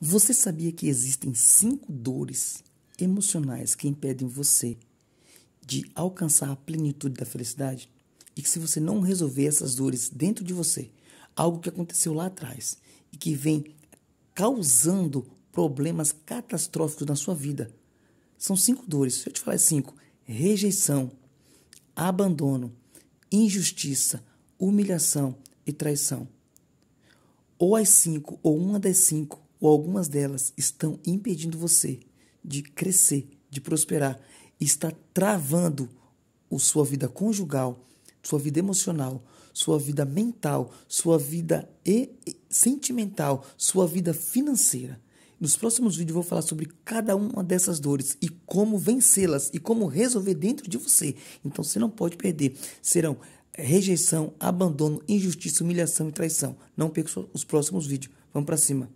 Você sabia que existem cinco dores emocionais que impedem você de alcançar a plenitude da felicidade? E que se você não resolver essas dores dentro de você, algo que aconteceu lá atrás e que vem causando problemas catastróficos na sua vida, são cinco dores. Deixa eu te falar cinco: rejeição, abandono, injustiça, humilhação e traição. Ou as cinco, ou uma das cinco ou algumas delas estão impedindo você de crescer, de prosperar, está travando a sua vida conjugal, sua vida emocional, sua vida mental, sua vida e sentimental, sua vida financeira. Nos próximos vídeos eu vou falar sobre cada uma dessas dores e como vencê-las e como resolver dentro de você. Então você não pode perder. Serão eh, rejeição, abandono, injustiça, humilhação e traição. Não perca os próximos vídeos. Vamos para cima.